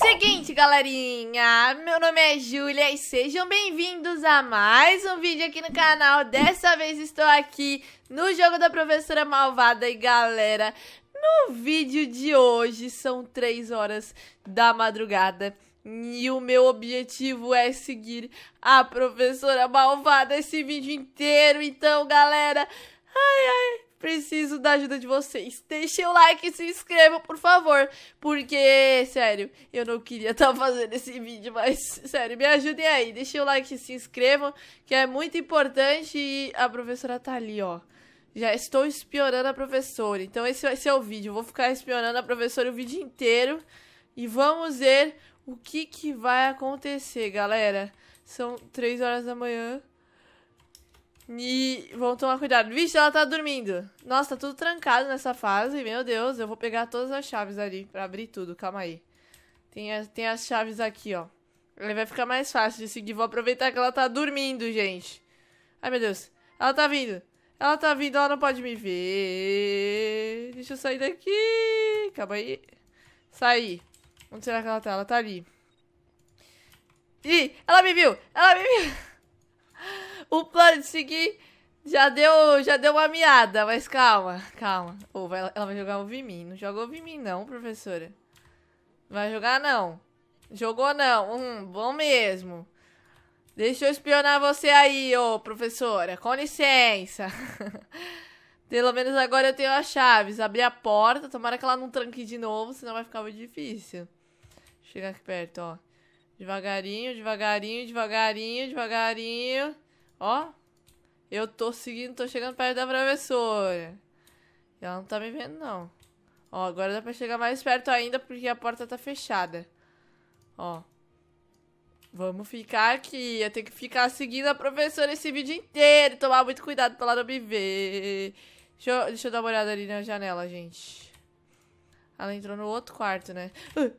Seguinte, galerinha, meu nome é Júlia e sejam bem-vindos a mais um vídeo aqui no canal. Dessa vez estou aqui no jogo da professora malvada e galera, no vídeo de hoje são 3 horas da madrugada. E o meu objetivo é seguir a professora malvada esse vídeo inteiro. Então, galera, ai ai, preciso da ajuda de vocês. Deixem o like e se inscrevam, por favor. Porque, sério, eu não queria estar tá fazendo esse vídeo, mas, sério, me ajudem aí. Deixem o like e se inscrevam, que é muito importante. E a professora tá ali, ó. Já estou espionando a professora. Então esse vai ser o vídeo. Eu vou ficar espionando a professora o vídeo inteiro. E vamos ver o que, que vai acontecer, galera. São três horas da manhã. E vão tomar cuidado. Vixe, ela tá dormindo. Nossa, tá tudo trancado nessa fase. Meu Deus, eu vou pegar todas as chaves ali pra abrir tudo. Calma aí. Tem, a, tem as chaves aqui, ó. Aí vai ficar mais fácil de seguir. Vou aproveitar que ela tá dormindo, gente. Ai, meu Deus. Ela tá vindo. Ela tá vindo, ela não pode me ver. Deixa eu sair daqui. Calma aí. Saí. Onde será que ela tá? Ela tá ali. Ih, ela me viu! Ela me viu! o plano de seguir já deu, já deu uma miada, mas calma, calma. Ou oh, ela vai jogar o em Não joga o em não, professora. Vai jogar, não. Jogou, não. Hum, bom mesmo. Deixa eu espionar você aí, ô oh, professora. Com licença. Pelo menos agora eu tenho as chaves. Abri a porta. Tomara que ela não tranque de novo, senão vai ficar muito difícil. Chegar aqui perto, ó. Devagarinho, devagarinho, devagarinho, devagarinho. Ó, eu tô seguindo, tô chegando perto da professora. E ela não tá me vendo, não. Ó, agora dá pra chegar mais perto ainda porque a porta tá fechada. Ó. Vamos ficar aqui. Eu tenho que ficar seguindo a professora esse vídeo inteiro. Tomar muito cuidado pra ela não me ver. Deixa eu, deixa eu dar uma olhada ali na janela, gente. Ela entrou no outro quarto, né?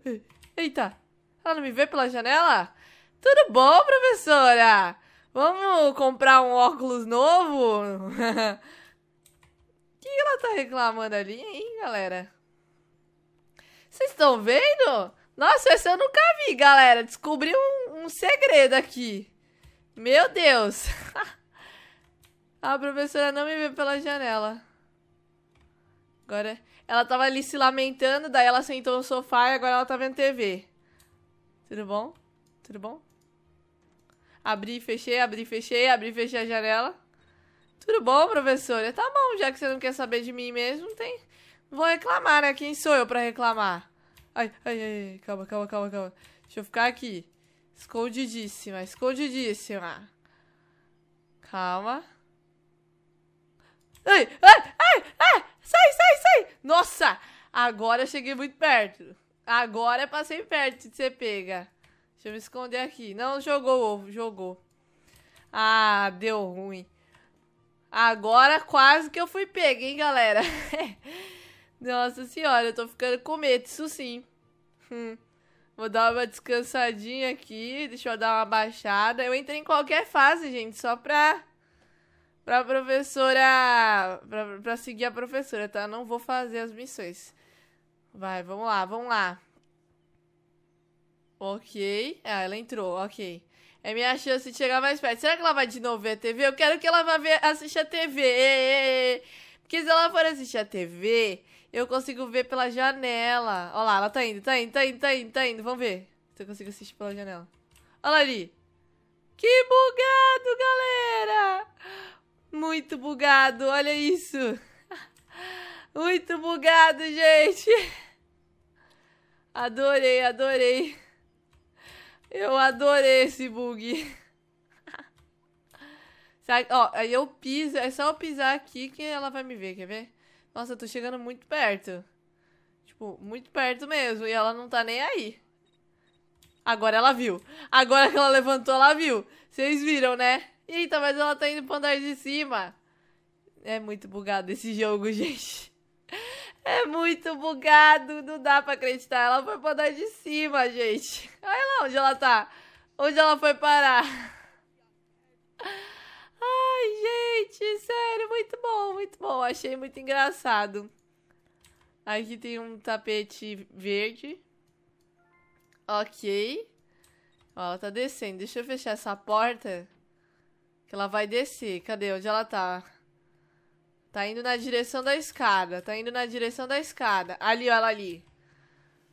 Eita! Ela não me vê pela janela? Tudo bom, professora? Vamos comprar um óculos novo? O que ela tá reclamando ali, hein, galera? Vocês estão vendo? Nossa, essa eu nunca vi, galera. Descobri um, um segredo aqui. Meu Deus. a professora não me vê pela janela. Agora, ela tava ali se lamentando, daí ela sentou no sofá e agora ela tá vendo TV. Tudo bom? Tudo bom? Abri e fechei, abri e fechei, abri e fechei a janela. Tudo bom, professora? Tá bom, já que você não quer saber de mim mesmo, tem... Vou reclamar, né? Quem sou eu pra reclamar? Ai, ai, ai, calma, calma, calma, calma. Deixa eu ficar aqui. Escondidíssima, escondidíssima. Calma. Ai, ai, ai, ai, sai, sai, sai. Nossa, agora eu cheguei muito perto. Agora passei perto de ser pega. Deixa eu me esconder aqui. Não, jogou o ovo, jogou. Ah, deu ruim. Agora quase que eu fui pego, hein, galera? Nossa senhora, eu tô ficando com medo, isso sim. Hum. Vou dar uma descansadinha aqui, deixa eu dar uma baixada. Eu entrei em qualquer fase, gente, só pra... Pra professora... Pra, pra seguir a professora, tá? Não vou fazer as missões. Vai, vamos lá, vamos lá. Ok. Ah, ela entrou, ok. É minha chance de chegar mais perto. Será que ela vai de novo ver a TV? Eu quero que ela vá ver, assistir a TV. Porque se ela for assistir a TV, eu consigo ver pela janela. Olha lá, ela tá indo, tá indo, tá indo, tá indo, tá indo. Vamos ver se eu consigo assistir pela janela. Olha ali. Que bugado, galera! Muito bugado, olha isso. Muito bugado, gente. Adorei, adorei. Eu adorei esse bug. Ó, aí eu piso. É só eu pisar aqui que ela vai me ver, quer ver? Nossa, eu tô chegando muito perto. Tipo, muito perto mesmo. E ela não tá nem aí. Agora ela viu. Agora que ela levantou, ela viu. Vocês viram, né? Eita, mas ela tá indo pro andar de cima. É muito bugado esse jogo, gente. É muito bugado, não dá pra acreditar. Ela foi pra andar de cima, gente. Olha lá onde ela tá. Onde ela foi parar. Ai, gente, sério, muito bom, muito bom. Achei muito engraçado. Aqui tem um tapete verde. Ok. Ó, ela tá descendo. Deixa eu fechar essa porta. Que ela vai descer. Cadê? Onde ela tá? Tá indo na direção da escada. Tá indo na direção da escada. Ali, olha ali.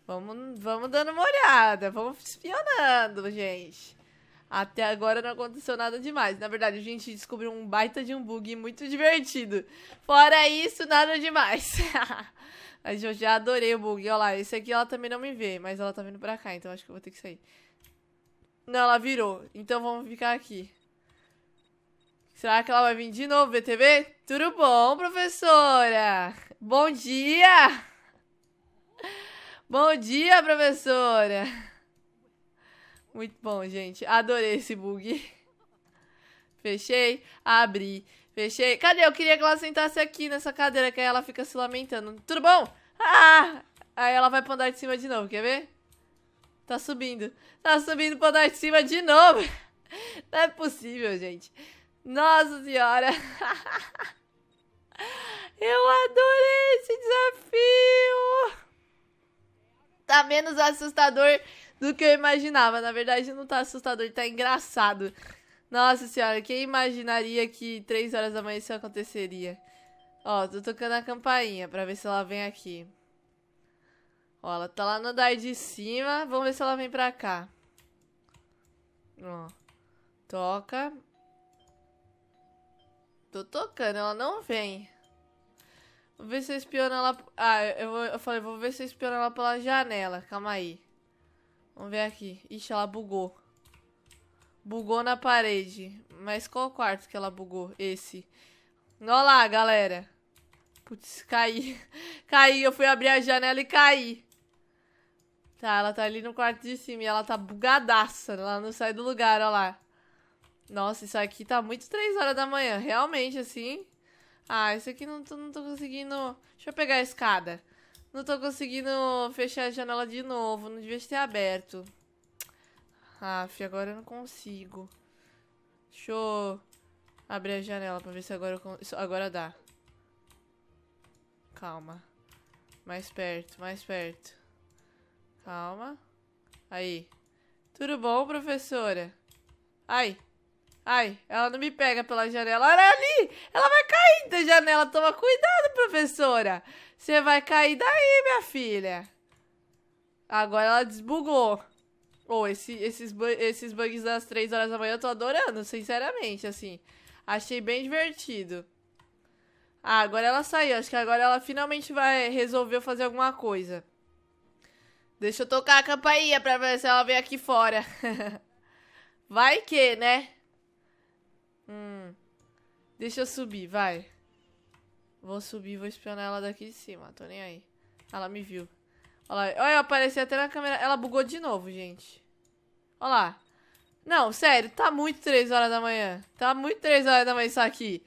Vamos, vamos dando uma olhada. Vamos espionando, gente. Até agora não aconteceu nada demais. Na verdade, a gente descobriu um baita de um bug muito divertido. Fora isso, nada demais. mas eu já adorei o bug. Olha lá, esse aqui ela também não me vê, mas ela tá vindo pra cá, então acho que eu vou ter que sair. Não, ela virou. Então vamos ficar aqui. Será que ela vai vir de novo, VTV? Tudo bom, professora? Bom dia! Bom dia, professora! Muito bom, gente. Adorei esse bug. Fechei, abri, fechei. Cadê? Eu queria que ela sentasse aqui nessa cadeira, que aí ela fica se lamentando. Tudo bom? Ah! Aí ela vai pra andar de cima de novo, quer ver? Tá subindo. Tá subindo pra andar de cima de novo. Não é possível, gente. Nossa senhora! Eu adorei esse desafio! Tá menos assustador do que eu imaginava. Na verdade, não tá assustador, tá engraçado. Nossa senhora, quem imaginaria que 3 horas da manhã isso aconteceria? Ó, tô tocando a campainha pra ver se ela vem aqui. Ó, ela tá lá no andar de cima. Vamos ver se ela vem pra cá. Ó. Toca. Tô tocando, ela não vem. Vou ver se eu espiono ela... Ah, eu, eu falei, vou ver se eu espiono ela pela janela. Calma aí. Vamos ver aqui. Ixi, ela bugou. Bugou na parede. Mas qual quarto que ela bugou? Esse. Olha lá, galera. Putz, caí. caí, eu fui abrir a janela e caí. Tá, ela tá ali no quarto de cima e ela tá bugadaça. Ela não sai do lugar, olha lá. Nossa, isso aqui tá muito 3 horas da manhã, realmente, assim. Ah, isso aqui não tô, não tô conseguindo... Deixa eu pegar a escada. Não tô conseguindo fechar a janela de novo, não devia ter aberto. Ah, agora eu não consigo. Deixa eu abrir a janela pra ver se agora eu consigo. Agora dá. Calma. Mais perto, mais perto. Calma. Aí. Tudo bom, professora? Ai. Ai, ela não me pega pela janela. Olha ali! Ela vai cair da janela. Toma cuidado, professora. Você vai cair daí, minha filha. Agora ela desbugou. Oh, esse, esses, esses bugs das 3 horas da manhã eu tô adorando, sinceramente, assim. Achei bem divertido. Ah, agora ela saiu. Acho que agora ela finalmente vai resolver fazer alguma coisa. Deixa eu tocar a campainha pra ver se ela vem aqui fora. vai que, né? Deixa eu subir, vai. Vou subir, vou espionar ela daqui de cima. Tô nem aí. Ela me viu. Olha lá. Olha, eu apareci até na câmera. Ela bugou de novo, gente. Olha lá. Não, sério, tá muito 3 horas da manhã. Tá muito 3 horas da manhã isso aqui.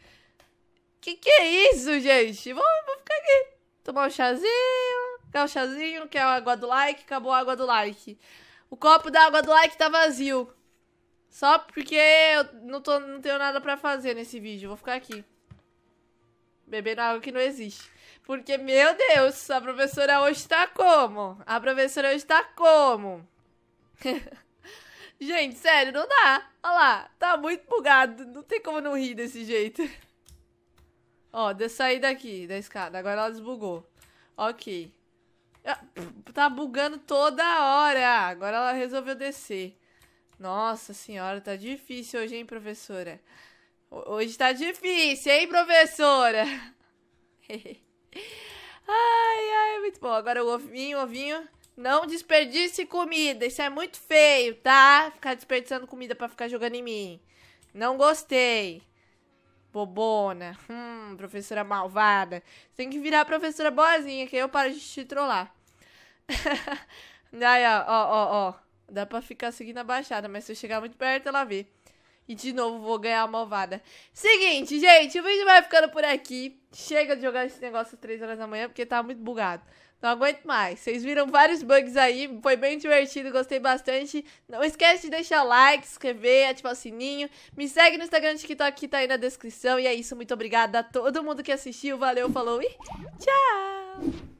Que que é isso, gente? Vou, vou ficar aqui. Tomar um chazinho. Quer um chazinho? Quer a água do like? Acabou a água do like. O copo da água do like tá vazio. Só porque eu não, tô, não tenho nada pra fazer nesse vídeo. Vou ficar aqui. Bebendo água que não existe. Porque, meu Deus, a professora hoje tá como? A professora hoje tá como? Gente, sério, não dá. Olha lá, tá muito bugado. Não tem como não rir desse jeito. Ó, de sair daqui, da escada. Agora ela desbugou. Ok. Ah, tá bugando toda hora. Agora ela resolveu descer. Nossa senhora, tá difícil hoje, hein, professora? Hoje tá difícil, hein, professora? ai, ai, muito bom. Agora o ovinho, ovinho. Não desperdice comida, isso é muito feio, tá? Ficar desperdiçando comida pra ficar jogando em mim. Não gostei. Bobona. Hum, professora malvada. tem que virar professora boazinha, que aí eu paro de te trollar. Aí, ó, ó, ó, ó. Dá pra ficar seguindo a baixada, mas se eu chegar muito perto, ela vê. E de novo vou ganhar a malvada. Seguinte, gente, o vídeo vai ficando por aqui. Chega de jogar esse negócio às 3 horas da manhã, porque tá muito bugado. Não aguento mais. Vocês viram vários bugs aí, foi bem divertido, gostei bastante. Não esquece de deixar o like, se inscrever, ativar o sininho. Me segue no Instagram, TikTok, que tá aí na descrição. E é isso, muito obrigada a todo mundo que assistiu. Valeu, falou e tchau!